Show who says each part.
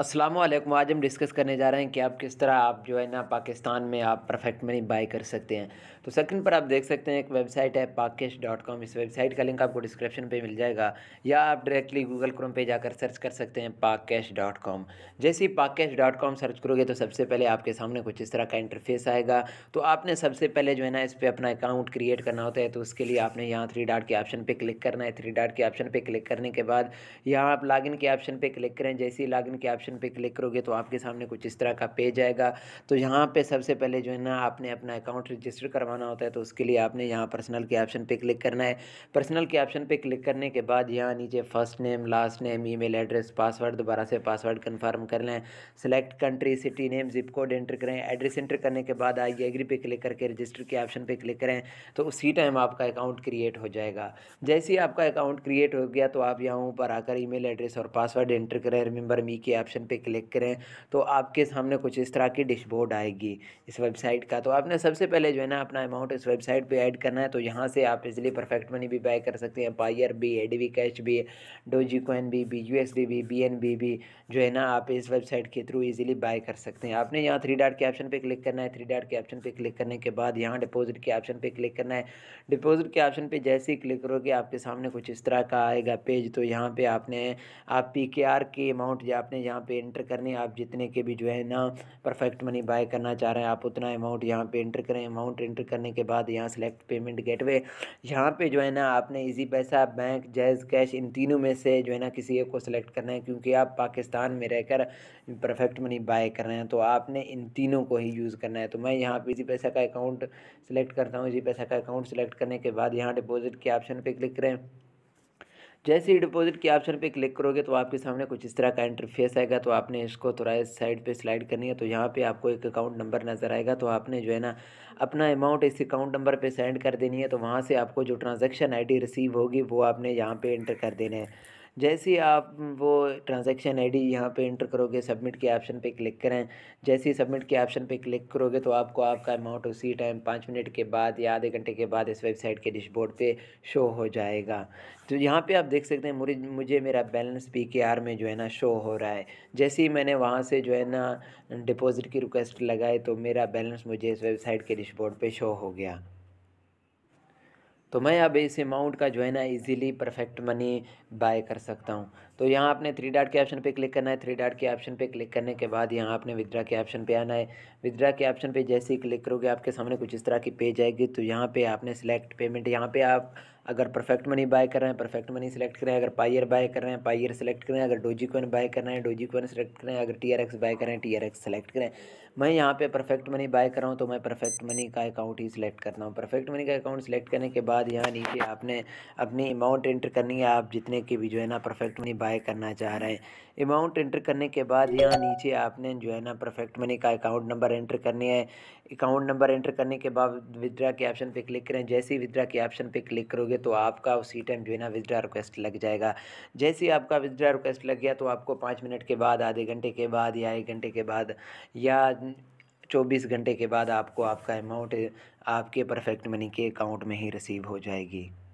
Speaker 1: अस्सलाम वालेकुम आज हम डिस्कस करने जा रहे हैं कि आप किस तरह आप जो है ना पाकिस्तान में आप परफेक्ट मनी बाई कर सकते हैं तो सेकंड पर आप देख सकते हैं एक वेबसाइट है पाकिश डॉट कॉम इस वेबसाइट का लिंक आपको डिस्क्रिप्शन पे मिल जाएगा या आप डायरेक्टली गूगल क्रोम पे जाकर सर्च कर सकते हैं पाकिश डॉट कॉम जैसे ही पाकिश डॉट कॉम सर्च करोगे तो सबसे पहले आपके सामने कुछ इस तरह का इंटरफेस आएगा तो आपने सबसे पहले जो है ना इस पर अपना अकाउंट क्रिएट करना होता है तो उसके लिए आपने यहाँ थ्री डॉट के ऑप्शन पर क्लिक करना है थ्री डॉट के ऑप्शन पर क्लिक करने के बाद यहाँ आप लॉगिन के ऑप्शन पर क्लिक करें जैसे ही लॉगिन के ऑप्शन ऑप्शन पे क्लिक करोगे तो आपके सामने कुछ इस तरह का पेज आएगा तो यहाँ पे सबसे पहले जो है ना आपने अपना अकाउंट रजिस्टर करवाना होता है तो उसके लिए आपने यहाँ पर्सनल के ऑप्शन पे क्लिक करना है पर्सनल के ऑप्शन पे क्लिक करने के बाद यहाँ नीचे first name last name email address password दोबारा से पासवर्ड कन्फर्म कर लें select country city name zip code enter करें एड्रेस एंटर करने के बाद आइए एग्री पे क्लिक करके रजिस्टर के ऑप्शन पर क्लिक करें तो उसी टाइम आपका अकाउंट क्रिएट हो जाएगा जैसे ही आपका अकाउंट क्रिएट हो गया तो आप यहाँ ऊपर आकर ईमेल एड्रेस और पासवर्ड एंटर करें रिमेंबर मी के ऑप्शन ऑप्शन पे क्लिक करें तो आपके सामने कुछ इस तरह की डिशबोर्ड आएगी इस वेबसाइट का तो आपने सबसे पहले जो है ना अपना अमाउंट इस वेबसाइट पे ऐड करना है तो यहाँ से आप इजिली परफेक्ट मनी भी बाय कर सकते हैं पायर भी ए डी कैश भी डोजी कोइन भी बी यू भी बी एन बी भी जो है ना आप इस वेबसाइट के थ्रू ईजिली बाय कर सकते हैं आपने यहाँ थ्री डाट के ऑप्शन पर क्लिक करना है थ्री डाट के ऑप्शन पर क्लिक करने के बाद यहाँ डिपोजिट के ऑप्शन पर क्लिक करना है डिपोजिट के ऑप्शन पर जैसे ही क्लिक करोगे आपके सामने कुछ इस तरह का आएगा पेज तो यहाँ पे आपने आप पी के आर की अमाउंट या आपने यहाँ पे इंटर करनी आप जितने के भी जो है ना परफेक्ट मनी बाय करना चाह रहे हैं आप उतना अमाउंट यहाँ पे इंटर करें अमाउंट इंटर करने के बाद यहाँ सेलेक्ट पेमेंट गेटवे यहाँ पे जो है ना आपने इजी पैसा बैंक जैज़ कैश इन तीनों में से जो है ना किसी एक को सिलेक्ट करना है क्योंकि आप पाकिस्तान में रहकर परफेक्ट मनी बाय कर रहे हैं तो आपने इन तीनों को ही यूज़ करना है तो मैं यहाँ पे इजी पैसा का अकाउंट सेलेक्ट करता हूँ इजी पैसा का अकाउंट सेलेक्ट करने के बाद यहाँ डिपोजिट के ऑप्शन पर क्लिक करें जैसे ही डिपॉजिट के ऑप्शन पे क्लिक करोगे तो आपके सामने कुछ इस तरह का इंटरफेस आएगा तो आपने इसको थोड़ा इस साइड पे स्लाइड करनी है तो यहाँ पे आपको एक अकाउंट नंबर नज़र आएगा तो आपने जो है ना अपना अमाउंट इस अकाउंट नंबर पे सेंड कर देनी है तो वहाँ से आपको जो ट्रांजेक्शन आई रिसीव होगी वो आपने यहाँ पर इंटर कर देना है जैसे ही आप वो ट्रांजैक्शन आईडी यहाँ पे इंटर करोगे सबमिट के ऑप्शन पे क्लिक करें जैसे ही सबमिट के ऑप्शन पे क्लिक करोगे तो आपको आपका अमाउंट उसी टाइम पाँच मिनट के बाद या आधे घंटे के बाद इस वेबसाइट के डिशबोर्ड पे शो हो जाएगा तो यहाँ पे आप देख सकते हैं मुझे मुझे मेरा बैलेंस पी के आर में जो है ना शो हो रहा है जैसे ही मैंने वहाँ से जो है ना डिपॉज़िट की रिक्वेस्ट लगाई तो मेरा बैलेंस मुझे इस वेबसाइट के डिशबोर्ड पर शो हो गया तो मैं अब इस अमाउंट का जो है ना इजीली परफेक्ट मनी बाय कर सकता हूँ तो यहाँ आपने थ्री डाट के ऑप्शन पे क्लिक करना है थ्री डाट के ऑप्शन पे क्लिक करने के बाद यहाँ आपने विदड्रा के ऑप्शन पे आना है विद्रा के ऑप्शन पे जैसे ही क्लिक करोगे आपके सामने कुछ इस तरह की पेज आएगी तो यहाँ पे आपने सेलेक्ट पेमेंट यहाँ पे आप अगर परफेक्ट मनी बाय कर रहे हैं परफेक्ट मनी सेलेक्ट करें अगर पाइयर बाय कर रहे हैं पाइयर सेलेक्ट करें अगर डोजी कोइन बाय कर रहे हैं डोजी कोइन सेलेक्ट करें अगर टी आर एक्स बाय करें टी आर एक्स सेलेक्ट करें मैं यहाँ पे परफेक्ट मनी बाय कर रहा हूँ तो मैं परफेक्ट मनी का अकाउंट ही सिलेक्ट करता हूँ परफेक्ट मनी का अकाउंट सेलेक्ट करने के बाद यहाँ नीचे आपने अपनी अमाउंट एंटर करनी है आप जितने की भी जो है ना परफेक्ट मनी बाय करना चाह रहे हैं अमाउंट एंटर करने के बाद यहाँ नीचे आपने जो है ना परफेक्ट मनी का अकाउंट नंबर एंटर करनी है अकाउंट नंबर एंटर करने के बाद विद्रा के ऑप्शन पर क्लिक करें जैसे ही विद्रा के ऑप्शन पर क्लिक करोगे करेंगे तो आपका उसी टाइम जो है ना विजड्रा रिक्वेस्ट लग जाएगा जैसे ही आपका विजड्रा रिक्वेस्ट लग गया तो आपको पाँच मिनट के बाद आधे घंटे के बाद या एक घंटे के बाद या चौबीस घंटे के बाद आपको आपका अमाउंट आपके परफेक्ट मनी के अकाउंट में ही रिसीव हो जाएगी